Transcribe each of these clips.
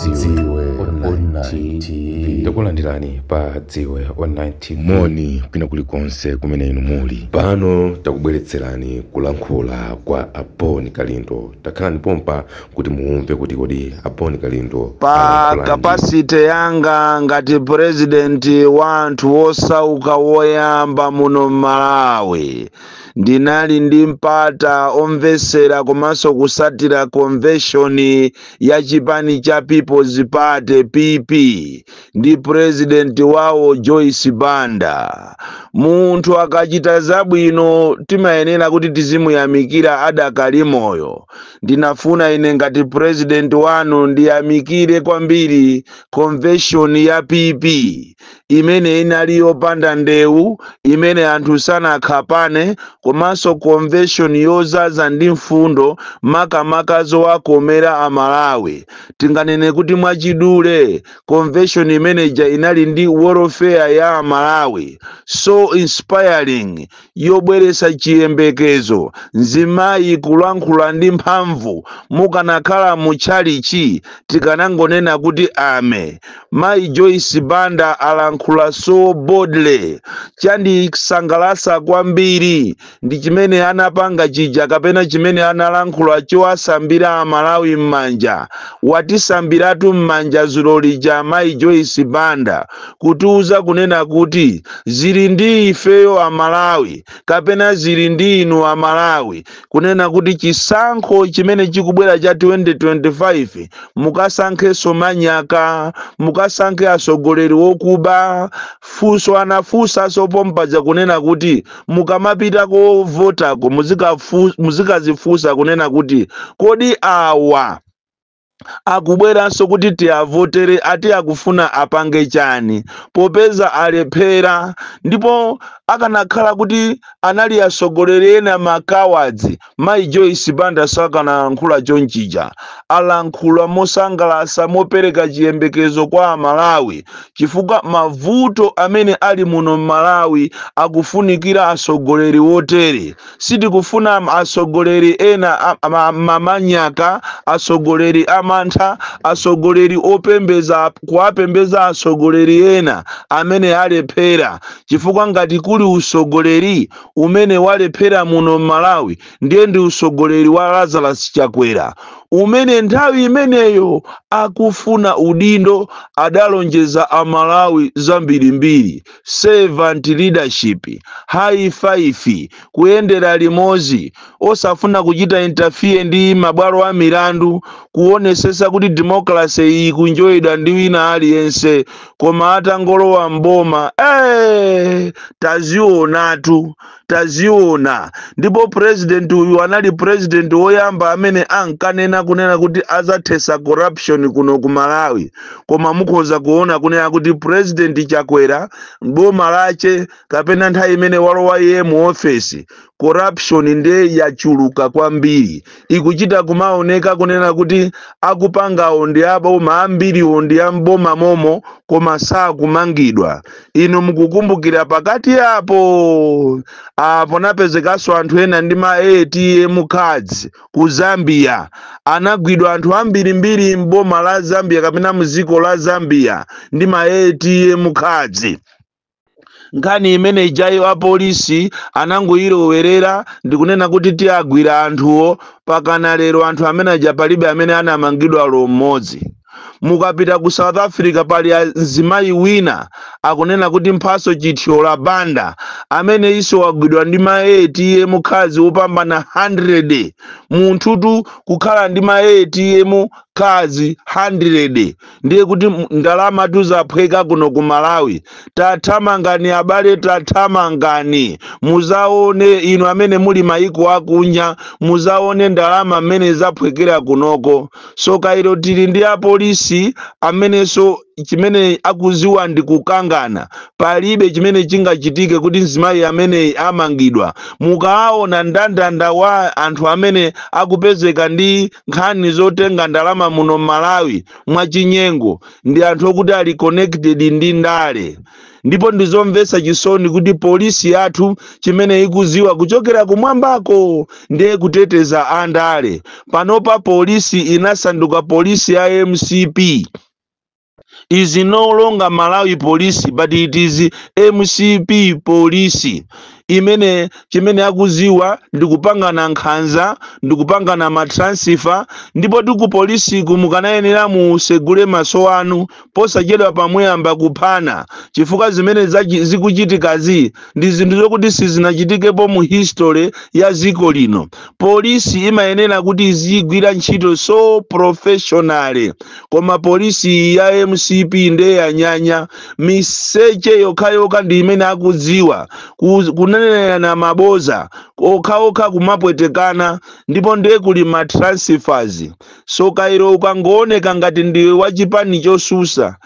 Sí, güey. tv pa dziwe online moni kwina kulikonse kumene inu muli pano takubweretserani kulankhula kwa aponi kalindo takhalani pompa kuti muumve kuti kodi aponi kalindo pa kapasite yanga ngati purezidenti wa anthu wosauka. woyamba muno malawi. ndinali ndi mpata omvesera komanso kusatira convention ya chipani cha peoples party pp ndi purezidenti wawo Joyce Banda. Munthu akachita zabwino timayenera kuti tizimuyamikira adakali moyo. Ndinafuna ine ngati purezidenti wanu ndiyamikire kwambiri convention ya PP imene inali yopanda ndewu imene anthu sanakhapane komanso convention yozaza ndi mfundo makamaka zowakomera amalawi tinganene kuti mwachidule convention manager inali ndi warfare ya malawi so inspiring yobweresa chiyembekezo nzimayi kulankhula ndi mphamvu mukanakhala mu tchalichi tikanangonena kuti ame mayi joyce banda alankhula so boldly chandisangalasa kwambiri ndi chimene anapanga chija kapena chimene analankhula chowasambira amalawi m'manja watisambiratu m'manja ziloli jamai Joyce Banda kutiuza kunena kuti zili ndi ifeyo Amalawi kapena zili ndi inu Amalawi kunena kuti chisankho chimene chikubwera cha 2025 mukasankhe Somanyaka mukasankhe asogoleri wokuba funso anafunsanso pomphaza kunena kuti mukamapita kovotako muzikazifunsa kunena kuti kodi awa akubweranso kuti avotere ati akufuna apange chani popeza alephera ndipo akanakhala kuti anali asogoleri ena maka awards mayi joyce bandaso akanalankhula chonchicha alankhula mosangalasa mopereka chiyembekezo kwa amalawi chifukwa mavuto amene ali muno m'malawi akufunikira asogoleri wotere sitikufuna asogoleri ena mamanyaka asogoleri amantha asogoleri opembeza kuwapembeza asogoleri ena amene alephera chifukwa ngati kuli uli usogoleri umene walephera muno mʼmalawi ndiye ndi usogoleri wa lazarus chakwera umene nthawi imeneyo akufuna udindo adalonjeza amalawi zambirimbiri servant leadership high five kuyendera limozi osafuna kuchita interfere ndi mabwalo a milandu kuonesesa kuti democracy iyi kunjoyedwa ndi wina aliyense koma atangolowa mboma hey, tazionatu taziona ndipo president uyu anali president woyamba amene ankanena akunena kuti azathesa corruption kuno ku Malawi koma mukhoza kuona kunena kuti president Chakwera mboma lache kapena nthawi imene walowa iye mu ofesi corruption nde yachuluka kwambiri ikuchita kumaoneka kunena kuti akupanga ndi aboma ondi ya mboma momo koma sakumangidwa inu mukukumbukira pakati apo apo anthu ena ndi ma ATM cards ku Zambia anagwidwa anthu ambirimbiri m'boma la Zambia kapena muziko la Zambia ndi maeti mukhadzi nkhani imene wa polisi anangoyilowerera ndikunena kuti tiagwira anthuwo pakana lero anthu amene aja palibe amene anamangidwa lommodzi mukapita ku south africa pali azimayi wina akunena kuti mphaso chithyo la banda amene iso wagwidwa ndi maeti emukhazi wopambana 100 munthutu kukhala ndi maeti kazi 100 ndiye kuti ndalama tuzaphweka kuno ku malawi tathamangani abale tathamangani muzaone inu amene muli maiko akunya muzaone ndalama mmene zaphwekera kunoko so kairo tili ndi apolisi aliyense amenenso chimene akuziwa ndi kukangana palibe chimene chingachitike kuti mzimayi ameneyi amangidwa mukaona ndandanda wa anthu amene akupezeka ndi nkhani zotenga ndalama muno m'malawi mwachinyengo ndi anthu okuti ali connected ndi ndale ndipo ndizomvesa chisoni kuti polisi yathu chimene ikuziwa kuchokera kumwambako ndiye kuteteza andale panopa polisi inasanduka polisi ya mcp izi no longa malawi polisi but it is mcp polisi imene chimene akuziwa ndikupangana nkhanza ndikupangana matransifa ndipo tiku ku polisiku mukanayenera musegule maso anu posachedwa pamuyamba kuphana chifukwa zimene zikuchitikazi ndi zinthu zokuti sizinachitikepo mu history ya ziko lino polisi imayenera kuti izigwira ntchito so professional koma polisi ya mcp ndeyanyanya miseche yokhayokha ndi imene akudziwa kuna kufanana na maboza okhaokha kumapwetekana ndipo ndiye kuli ma transfers soka ilo ukangooneka ngati ndi wachipani chosusa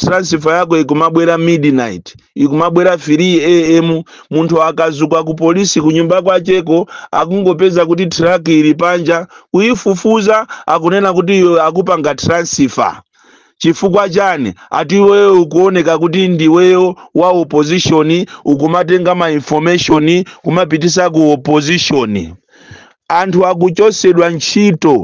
transfer yako ikumabwera midnight ikumabwera 3 am munthu akazuka ku polisi kunyumba kwacheko akungopeza kuti truck ili panja kuyifufuza akunena kuti akupanga transfer chifukwa chani ati wewe ukuoneka kuti ndiweyo wa opposition ukumatenga ma information kumapitisa ku opposition anthu akuchosedwa ntchito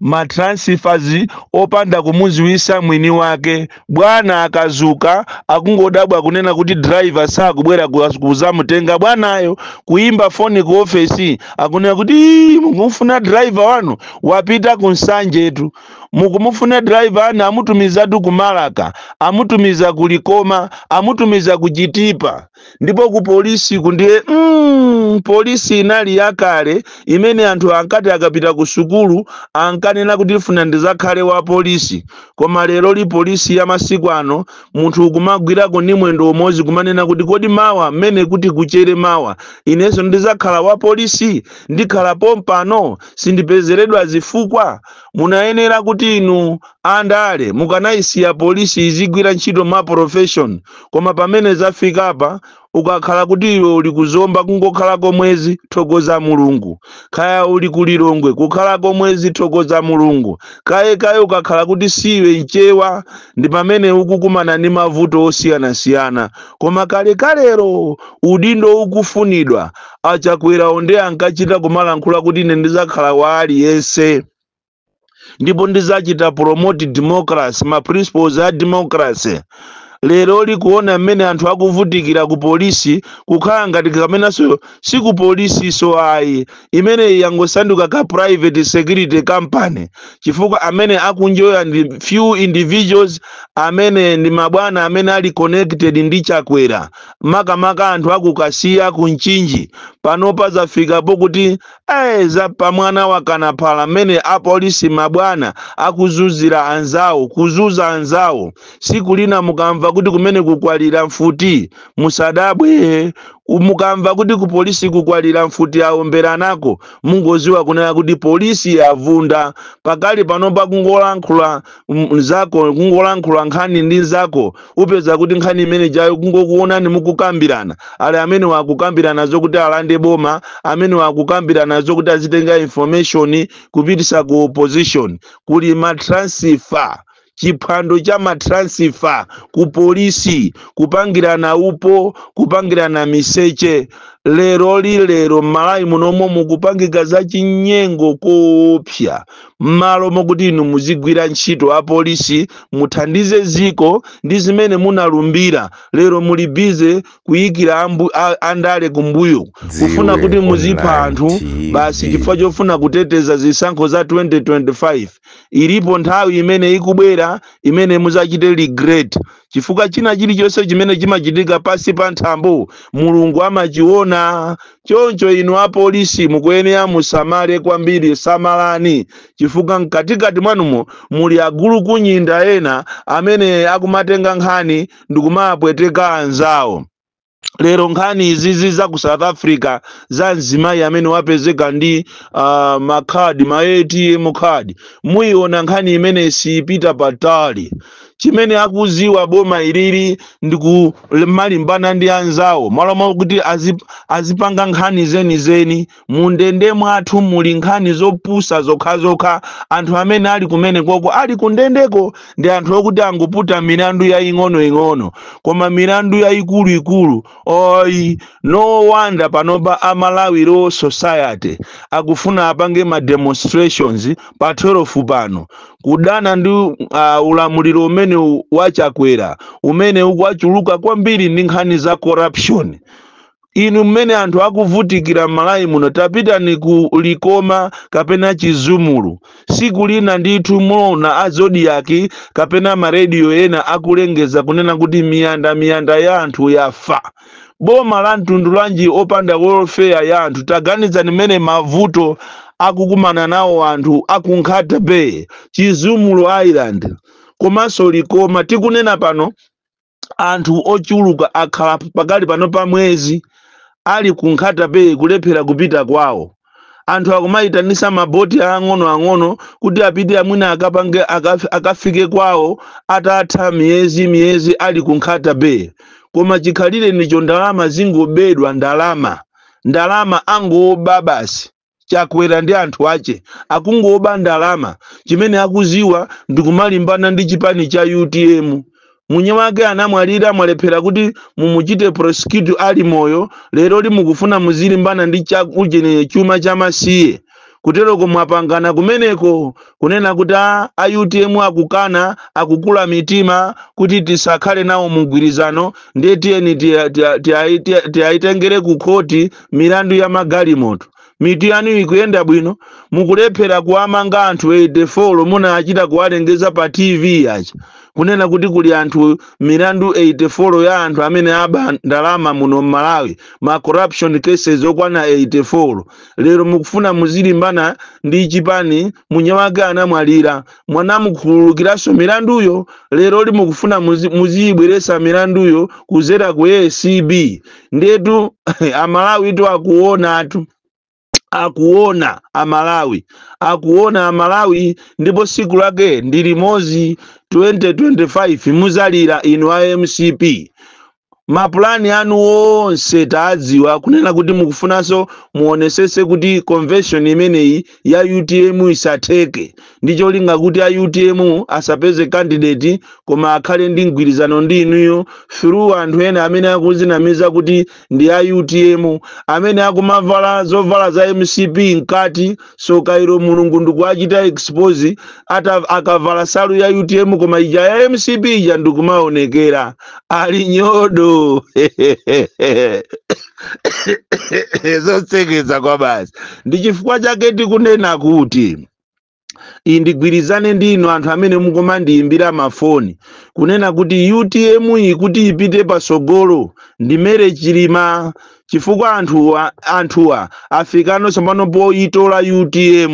matransifazi opanda kumuziwisa mwini wake bwana akazuka akungodabwa kunena kuti driver sakubwera kuzamutenga bwanayo kuimba foni ku ofesi akunena kuti mukumufuna driver wanu wapita kunsanjetu mukumufuna driver anu amutumizatu kumalaka amutumiza kulikoma amutumiza kujitipa ndipo ku polisi kundiye mm, polisi inali yakale imene anthu ankati akapita ku sukulu ankanena kuti funa ndizakhale wa polisi koma lero li polisi ya masiku ano munthu ukumagwirako ni mwendo umozi kumanena kuti kodi mawa mmene kuti kuchere mawa inenso ndizakhala wa polisi ndikhala pompano sindipezeredwa zifukwa munayenera kuti inu andale mukanayisiya polisi izigwira ntchito ma profession koma pamene zafika apa ukakhala kuti iwe uli kuzomba kungokhalako mwezi thokoza mulungu kaya uli kulilongwe kukhalako mwezi thokoza mulungu kayekaye ukakhala kuti siwe nchewa ndi pamene ukukumana ndi mavuto osiyanasiyana koma kalekalero udindo ukufunidwa achakwerawo ndi ankachita kumalankhula kuti ine ndizakhala wa aliyense ndipo ndizachita promote democracy ma principles a democracy lero likuona mmene anthu akuvutikira ku polisi kukhala ngati kamenanso si polisi so ayi imene yangosanduka ka private security company chifukwa amene akunjoya ndi few individuals amene ndi mabwana amene ali connected ndi chakwera makamaka anthu akukasiya kunchinji pano pazafikapo kuti aeza pamwana wakana phala mmene apolisi mabwana akuzuzira anzawo kuzuza anzawo siku lina mukamva kuti kumene kukwalira mfuti musadabwe mukamva kuti ku kukwalira mfuti nako mungoziwa kunena kuti polisi avunda pakali panopa kungolankhula mm, zako kungolankhula nkhani ndi zako upeza kuti nkhani imene jayo kungokuonani mukukambirana ale amene wakukambirana zokuti alande boma amene wakukambirana zokuti azitenga information kupitisa ku opposition kuli matransfer chiphwando cha matransifa ku polisi kupangirana upo kupangirana miseche lero lilero m'malayi munomwe mukupangika zachinyengo chinyengo koopsa m'malo mwakuti inu muzigwira ntchito apolisi muthandize ziko ndi zimene munalumbira lero muli bize kuyikira andale kumbuyo kufuna kuti muzipha anthu basi chifukwa chofuna kuteteza zisankho za 2025 ilipo nthawi imene ikubwera imene muzachite regret chifukwa china chilichonse chimene chimachitika pasi pa nthambo mulungu amachiona kuona choncho inu apolisi mukuyenera musamale kwambiri samalani chifukwa mkatikati mwanumo muli agulu kunyinda ena amene akumatenga nkhani ndikumapweteka anzawo lero nkhani izizi za ku south africa za mzimayi amene wapezeka ndi uh, makhadi ma atm khadi muyiona nkhani imene siyipita patali chimene akuziwa boma ilili ndiku malimbana ndi anzawo mwalomwa kuti azipanga nkhani zenizeni mundende mwathu muli nkhani zopusa zokhazokha anthu amene ali kumene koko ali kundendeko ndi anthu okuti anguputa milandu ya ing'ono koma milandu ya ikuluikulu oyi nowanda panopa amalawi law society akufuna apange ma demonstrations patwerofu pano kudana ndi uh, ulamuliro umene umene wachakwera umene wachuluka kwambiri ndi nkhani za corruption inu mmene anthu akuvutikira m'malayi muno tapitani ku likoma kapena chizumulu siku lina ndithu muona a zodiac kapena maredio ena akulengeza kunena kuti miyandamiyanda ya anthu yafa boma la mtundu lanji opanda welfare ya anthu taganizani mmene mavuto akukumana nawo anthu akunkhata bay chizumulu island komanso likoma tikunena pano anthu ochuluka akhala pakali pano pa mwezi ali ku nkhatapeyi kulephera kupita kwawo anthu akumayitanisa maboti ang'onoang'ono kuti apite amwina akapange akafike kwawo atatha miyezi miyezi ali ku nkhatapeyi koma chikhalire ndicho ndalama zingobedwa ndalama ndalama angowoba basi chakwera ndi anthu ache akungoba ndalama chimene akuziwa ndikumalimbana ndi chipani cha UTM munye wake anamwalira mwalephera kuti mumuchite prosecute ali moyo lero limukufuna muzilimbana ndi chakucheneye chuma chamasiye kuteroko mwapangana kumeneko kunena kuti a UTM akukana akukula mitima kuti tisakhale nawo mugwirizano ndiye tiyeni tiyayitengere ku khoti milandu ya magalimoto mityanu ikuyenda bwino mukulephera kuwamanga anthu 84 e lomuna kuwalengeza pa tv aca kunena kuti kuli anthu mirandu 84 e ya anthu amene aba ndalama muno m'malawi ma corruption cases okwana 84 e lero mukufuna muzilimbana ndi chipani munyamake anamwalira mwanamukhululukiranso miranduyo lero li mukufuna muziyibweresa miranduyo kuzera ku acb ndetu amalawi tu akuona atu akuona amalawi akuona amalawi ndipo siku lake ndi limozi 2025 muzalira inu a mcp mapulani anu onse taadziwa kunena kuti mukufunanso muonesese kuti convention imeneyi ya utm isatheke ndicho linga kuti a UTM asapeze kandidate koma akhale ndi mgwirizano ndi inuyo through anthu ena amene akuzinamiza kuti ndi a UTM amene akumavala zovala za MCP mkati so kairo mulungu ndikuachita expose ata akavala salu ya UTM koma ija ya MCP ija ndikumaonekera ali nyodo zotsekeza kwa basi ndi chifukwa chake tikunena kuti indigwirizane ndinu anthu amene mukoma ndiyimbira mafoni kunena kuti utm kuti ipite patsogolo ndimere chilima chifukwa anthuwa afikano tsopano poyitola utm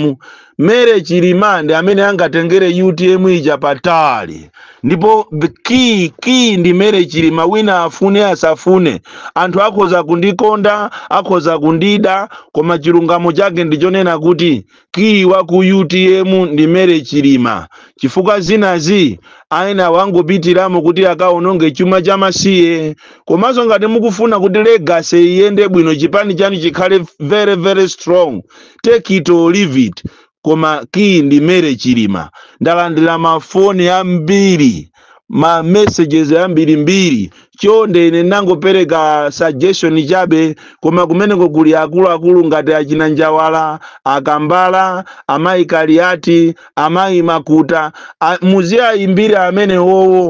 mere chirimande amene angatengere utm ija patali ndipo ki ki ndi mere chilima wina afune asafune anthu akhoza kundikonda akhoza kundida koma chilungamo chake ndichonena kuti ki wa ku utm ndi mere chilima chifukwa zinazi aina wangopitiramo kuti akaononge chuma cha masiye komanso ngati mukufuna kuti legasi iyende bwino chipani chanu chikhale very very strong take it or leave it koma ndi mere chilima ndalandira mafoni ambiri ma messages ambirimbiri chonde ine nangopereka suggestion chabe koma kumeneko kuli akuluakulu ngati achinanjawala akambala amayi kaliati amayi makuta muziyayimbira amene wowo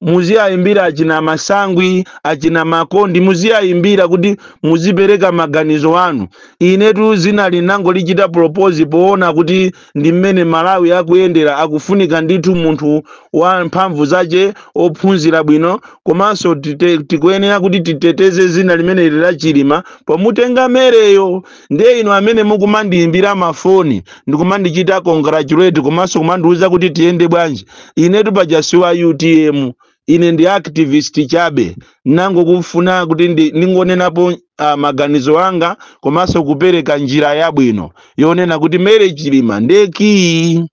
muziyayimbira acina masangwi acina makondi muziayimbira kuti muzipereka maganizo anu inetu zina linango lichita propose poona kuti ndi mmene malawi akuyendera akufunika ndithu munthu wa mphamvu zache ophunzira bwino komanso tikuyenera kuti titeteze zina limeneli la chilima pomutenga mereyo ndiye inu amene mukumandiyimbira mafoni ndikumandichita congratulate komanso kumandiuza kuti tiyende bwanji inetu pajasiwa utm ine ndi activist chabe nango kufuna kuti ndi ningonenapo uh, maganizo anga komanso kupereka njira yabwino yonena kuti marriage chilima ndekii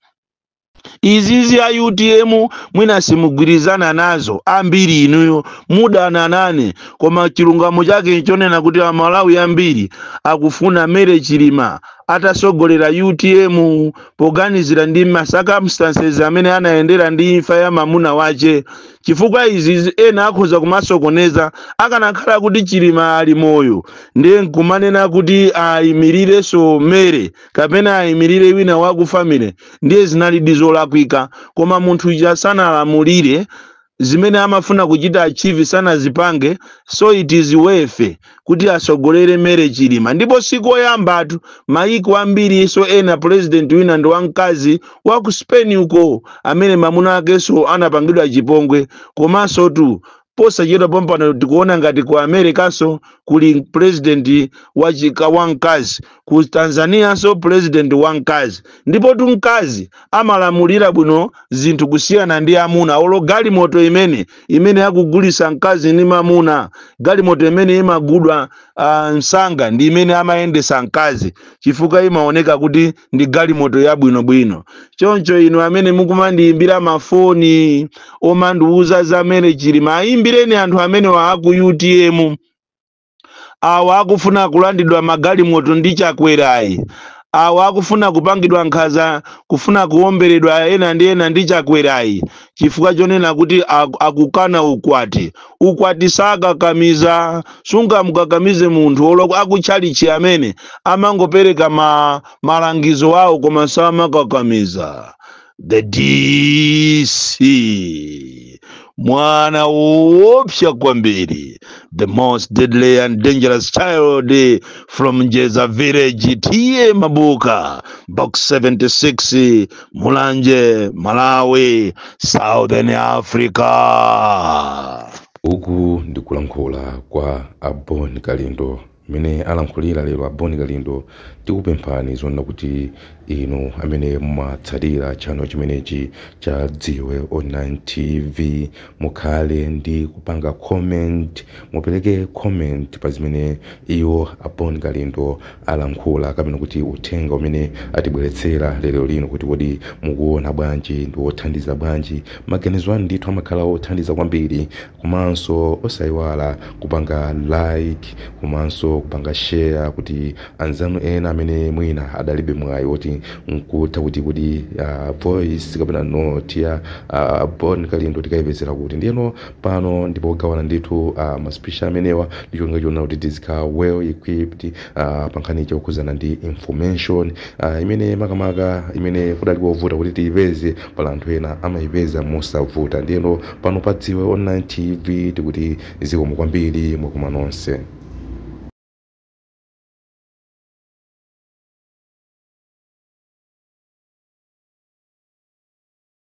izizi a UTM mwina simugwirizana nazo ambiri inuyo mudananane koma chilungamo chake chonena kuti amalawi ambiri akufuna mere chilima atasogolera UTM poganizira ndi ma amene anayendera ndi imfa ya mamuna wache chifukwa izizi ena akhoza kumasokoneza akanakhala kuti chilima ali moyo ndiye nkumanena kuti ayimirire mere kapena ayimirire wina wa ku family ndiye zinalidi zolakwika koma munthu ija sanalamulire zimene amafuna kuchita achieve sanazipange so it is wefe kuti asogolere mere chilima ndipo siku oyambatu maiko ambiriso ena president wina ndi wamkazi wa ku spain uko amene mamuna akenso anapangidwa chipongwe komanso tu posachedwa pompano tikuona ngati ku amerikanso kuli president wa wachika wankazi ku tanzanianso president wankazi ndipotu mkazi amalamulira bwino zinthu kusiyana ndi amuna olo galimoto imene imene yakugulisa mkazi ni mamuna galimoto imene imagudwa uh, msanga ndi imene amayendesa mkazi chifukwa imaoneka kuti ndi galimoto bwino choncho inu amene mukumandiyimbira mafoni omandiwuza zamene chili mayimbi mulimbireni anthu amene a ku UTM awa akufuna kulandidwa magalimoto ndi chakwerayi awa akufuna kupangidwa nkhaza kufuna kuwomberedwa ena ndi ena ndi chakwerayi chifukwa chonena kuti akukana ukwati ukwati sakakamiza sungamukakamize munthu olokwa akutchalitchi amene amangopereka ma, malangizo awo koma samakakamiza the DC mwana woopsa kwambiri the most deadly and dangerous child from jeza village tiye mabuka box 76 mulanje malawi southern africa uku ndikulankhula kwa abon kalindo mmene alankhulira lero aboni galindo tikupemphani zonena kuti inu amene mumatsatira chano chimenechi cha dziwe online tv mukhale ndi kupanga comment mupereke comment pa zimene iwo aboni galindo alankhula kapena kuti uthenga umene atibweretsera lero lino kuti kodi mukuona bwanji ndi wothandiza bwanji maganizo anu ndithu amakhala othandiza kwambiri komanso osayiwala kupanga like komanso follow kupanga share kuti anzanu ena amene mwina adalibe mwayi woti nkuta kuti kuti uh, voice kapena note ya uh, kali kalindo tikayipezera kuti ndiyeno pano ndipo kugawana ndithu uh, maspisha amenewa ndi chonga chona kuti tizikhala well equipped uh, pa nkhani ndi information uh, imene makamaka imene kudali kovuta kuti tiipeze pala anthu ena amaipeza mosavuta ndiyeno pano padziwe online tv tikuti zikomo kwambiri mwakoma nonse